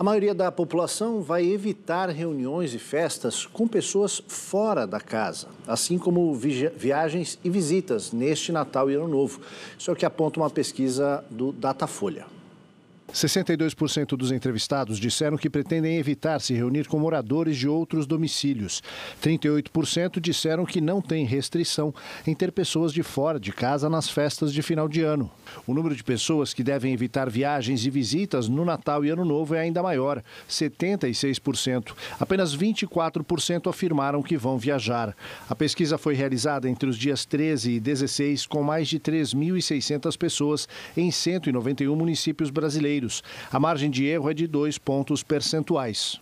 A maioria da população vai evitar reuniões e festas com pessoas fora da casa, assim como viagens e visitas neste Natal e Ano Novo. Isso é o que aponta uma pesquisa do Datafolha. 62% dos entrevistados disseram que pretendem evitar se reunir com moradores de outros domicílios. 38% disseram que não tem restrição em ter pessoas de fora de casa nas festas de final de ano. O número de pessoas que devem evitar viagens e visitas no Natal e Ano Novo é ainda maior, 76%. Apenas 24% afirmaram que vão viajar. A pesquisa foi realizada entre os dias 13 e 16, com mais de 3.600 pessoas em 191 municípios brasileiros a margem de erro é de dois pontos percentuais.